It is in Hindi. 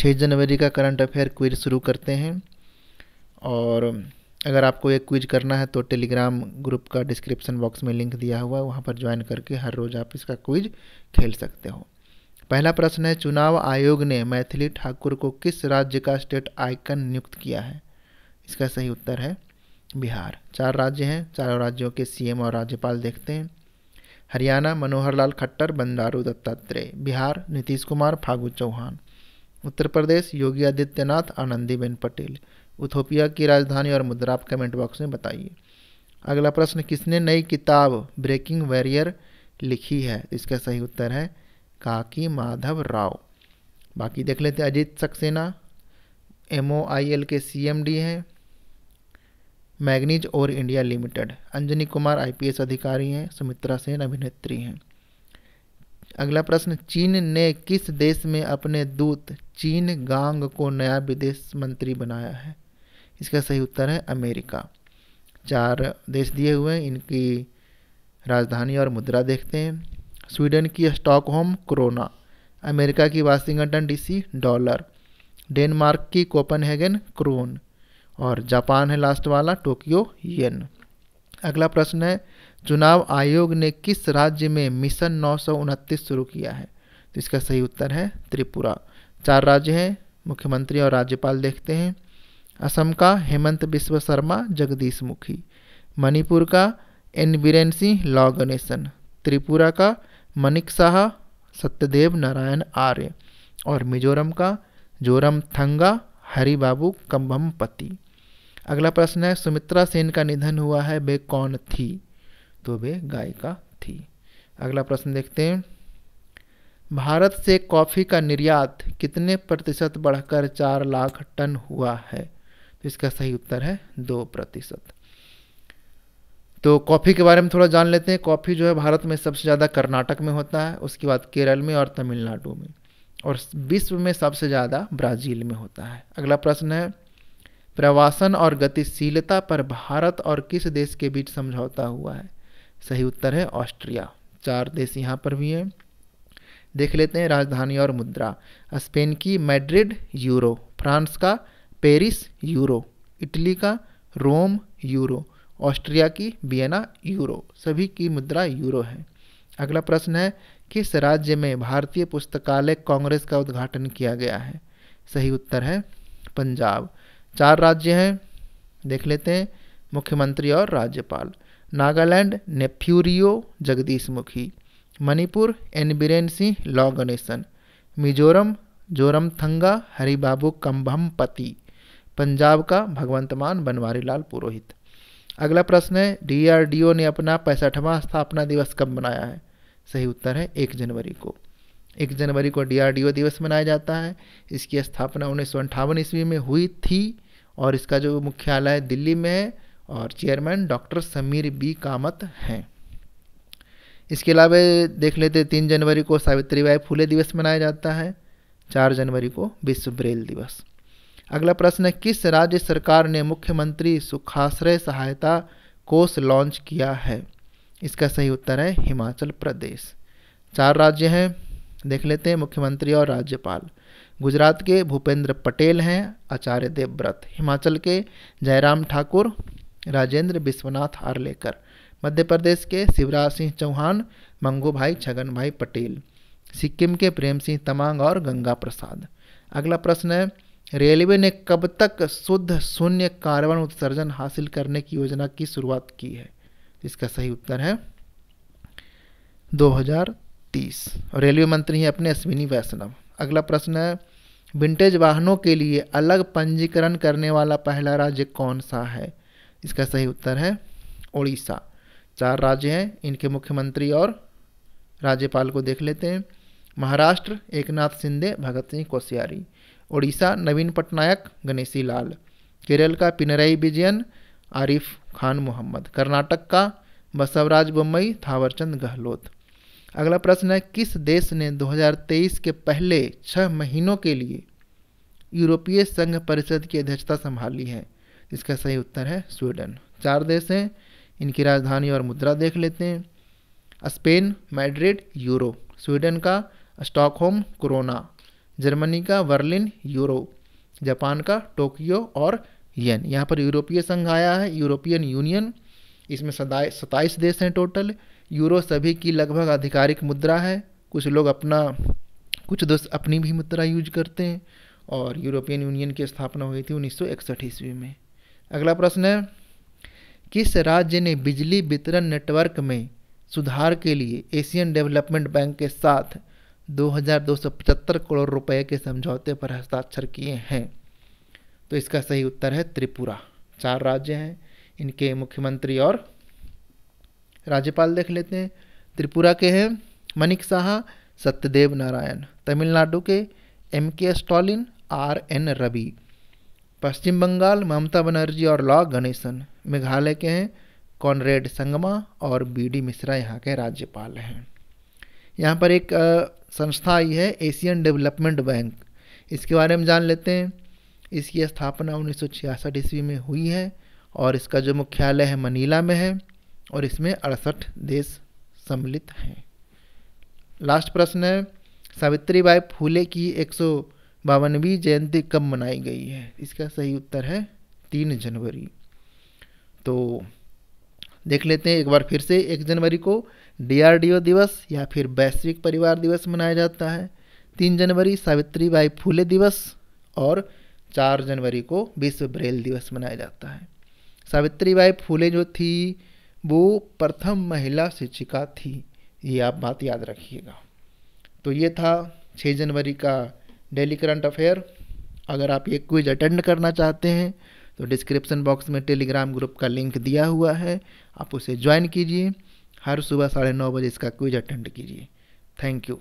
छः जनवरी का करंट अफेयर क्विज शुरू करते हैं और अगर आपको एक क्विज करना है तो टेलीग्राम ग्रुप का डिस्क्रिप्शन बॉक्स में लिंक दिया हुआ है वहाँ पर ज्वाइन करके हर रोज़ आप इसका क्विज खेल सकते हो पहला प्रश्न है चुनाव आयोग ने मैथिली ठाकुर को किस राज्य का स्टेट आइकन नियुक्त किया है इसका सही उत्तर है बिहार चार राज्य हैं चारों राज्यों के सीएम और राज्यपाल देखते हैं हरियाणा मनोहर लाल खट्टर बंडारू दत्तात्रेय बिहार नीतीश कुमार फागू चौहान उत्तर प्रदेश योगी आदित्यनाथ आनंदीबेन पटेल उथोपिया की राजधानी और मुद्रा आप कमेंट बॉक्स में बताइए अगला प्रश्न किसने नई किताब ब्रेकिंग वैरियर लिखी है इसका सही उत्तर है काकी माधव राव बाकी देख लेते Ajit Saxena M O I L के सी एम डी हैं manganese ore India limited Anjani Kumar IPS अधिकारी हैं सुमित्रा सेन अभिनेत्री हैं अगला प्रश्न चीन ने किस देश में अपने दूत चीन गांग को नया विदेश मंत्री बनाया है इसका सही उत्तर है अमेरिका चार देश दिए हुए हैं इनकी राजधानी और मुद्रा देखते हैं स्वीडन की स्टॉकहोम क्रोना अमेरिका की वाशिंगटन डीसी डॉलर डेनमार्क की कोपनहेगन क्रोन और जापान है लास्ट वाला टोक्यो येन अगला प्रश्न है चुनाव आयोग ने किस राज्य में मिशन नौ शुरू किया है तो इसका सही उत्तर है त्रिपुरा चार राज्य हैं मुख्यमंत्री और राज्यपाल देखते हैं असम का हेमंत बिश्व शर्मा जगदीश मुखी मणिपुर का एन बीरेन सिंह लॉ गणेशन त्रिपुरा का मनिक शाह सत्यदेव नारायण आर्य और मिजोरम का जोरम थंगा हरिबाबू कम्बम पति अगला प्रश्न है सुमित्रा सेन का निधन हुआ है वे कौन थी तो वे गायिका थी अगला प्रश्न देखते हैं भारत से कॉफ़ी का निर्यात कितने प्रतिशत बढ़कर चार लाख टन हुआ है तो इसका सही उत्तर है दो प्रतिशत तो कॉफ़ी के बारे में थोड़ा जान लेते हैं कॉफ़ी जो है भारत में सबसे ज़्यादा कर्नाटक में होता है उसके बाद केरल में और तमिलनाडु में और विश्व में सबसे ज़्यादा ब्राज़ील में होता है अगला प्रश्न है प्रवासन और गतिशीलता पर भारत और किस देश के बीच समझौता हुआ है सही उत्तर है ऑस्ट्रिया चार देश यहाँ पर भी हैं देख लेते हैं राजधानी और मुद्रा स्पेन की मैड्रिड यूरो फ्रांस का पेरिस यूरो इटली का रोम यूरो ऑस्ट्रिया की वियना यूरो सभी की मुद्रा यूरो है अगला प्रश्न है किस राज्य में भारतीय पुस्तकालय कांग्रेस का उद्घाटन किया गया है सही उत्तर है पंजाब चार राज्य हैं देख लेते हैं मुख्यमंत्री और राज्यपाल नागालैंड नेफ्यूरियो जगदीश मुखी मणिपुर एन सिंह लॉ गणेशन मिजोरम जोरम थंगा हरिबाबू पति पंजाब का भगवंत मान बनवारी लाल पुरोहित अगला प्रश्न है डीआरडीओ ने अपना पैंसठवां स्थापना दिवस कब मनाया है सही उत्तर है एक जनवरी को एक जनवरी को डीआरडीओ दिवस मनाया जाता है इसकी स्थापना उन्नीस सौ ईस्वी में हुई थी और इसका जो मुख्यालय दिल्ली में है और chairman doctor Sameer B Kamat हैं इसके अलावा देख लेते तीन जनवरी को सावित्री बाई फूले दिवस मनाया जाता है चार जनवरी को विश्व ब्रेल दिवस अगला प्रश्न है किस राज्य सरकार ने मुख्यमंत्री सुखाश्रय सहायता कोष लॉन्च किया है इसका सही उत्तर है हिमाचल प्रदेश चार राज्य हैं देख लेते हैं मुख्यमंत्री और राज्यपाल गुजरात के भूपेंद्र पटेल हैं आचार्य देवव्रत हिमाचल के जयराम ठाकुर राजेंद्र विश्वनाथ आर्लेकर मध्य प्रदेश के शिवराज सिंह चौहान मंगू भाई छगन भाई पटेल सिक्किम के प्रेम सिंह तमांग और गंगा प्रसाद अगला प्रश्न है रेलवे ने कब तक शुद्ध शून्य कार्बन उत्सर्जन हासिल करने की योजना की शुरुआत की है इसका सही उत्तर है 2030 रेलवे मंत्री हैं अपने अश्विनी वैष्णव अगला प्रश्न है विंटेज वाहनों के लिए अलग पंजीकरण करने वाला पहला राज्य कौन सा है इसका सही उत्तर है उड़ीसा चार राज्य हैं इनके मुख्यमंत्री और राज्यपाल को देख लेते हैं महाराष्ट्र एकनाथ शिंदे भगत सिंह कोश्यारी उड़ीसा नवीन पटनायक गणेशी लाल केरल का पिनरई विजयन आरिफ खान मोहम्मद कर्नाटक का बसवराज बम्बई थावरचंद गहलोत अगला प्रश्न है किस देश ने 2023 के पहले छः महीनों के लिए यूरोपीय संघ परिषद की अध्यक्षता संभाली है इसका सही उत्तर है स्वीडन चार देश हैं इनकी राजधानी और मुद्रा देख लेते हैं स्पेन मैड्रिड यूरो स्वीडन का स्टॉकहोम कोरोना जर्मनी का वर्लिन यूरो जापान का टोक्यो और येन यहाँ पर यूरोपीय संघ आया है यूरोपियन यूनियन इसमें सदाई सताईस देश हैं टोटल यूरो सभी की लगभग आधिकारिक मुद्रा है कुछ लोग अपना कुछ दोस्त अपनी भी मुद्रा यूज करते हैं और यूरोपियन यूनियन की स्थापना हुई थी उन्नीस सौ इकसठ ईस्वी में अगला प्रश्न है किस राज्य ने बिजली वितरण नेटवर्क में सुधार के लिए एशियन डेवलपमेंट बैंक के साथ 2275 करोड़ रुपए के समझौते पर हस्ताक्षर किए हैं तो इसका सही उत्तर है त्रिपुरा चार राज्य हैं इनके मुख्यमंत्री और राज्यपाल देख लेते हैं त्रिपुरा के हैं मनिक साहा सत्यदेव नारायण तमिलनाडु के M K Stalin R N Ravi पश्चिम बंगाल ममता बनर्जी और लॉ गणेशन मेघालय के हैं कॉनरेड संगमा और बी डी मिश्रा यहाँ के राज्यपाल हैं यहाँ पर एक संस्था आई है एशियन डेवलपमेंट बैंक इसके बारे में जान लेते हैं इसकी स्थापना उन्नीस सौ ईस्वी में हुई है और इसका जो मुख्यालय है मनीला में है और इसमें अड़सठ देश सम्मिलित हैं लास्ट प्रश्न है सावित्री बाई फूले की एक बावनवीं जयंती कब मनाई गई है इसका सही उत्तर है तीन जनवरी तो देख लेते हैं एक बार फिर से एक जनवरी को डीआरडीओ दिवस या फिर वैश्विक परिवार दिवस मनाया जाता है तीन जनवरी सावित्री बाई फूले दिवस और चार जनवरी को विश्व ब्रेल दिवस मनाया जाता है सावित्री बाई फूले जो थी वो प्रथम महिला शिक्षिका थी ये आप बात याद रखिएगा तो ये था छः जनवरी का डेली करंट अफेयर अगर आप ये क्विज अटेंड करना चाहते हैं तो डिस्क्रिप्शन बॉक्स में टेलीग्राम ग्रुप का लिंक दिया हुआ है आप उसे ज्वाइन कीजिए हर सुबह साढ़े नौ बजे इसका क्विज अटेंड कीजिए थैंक यू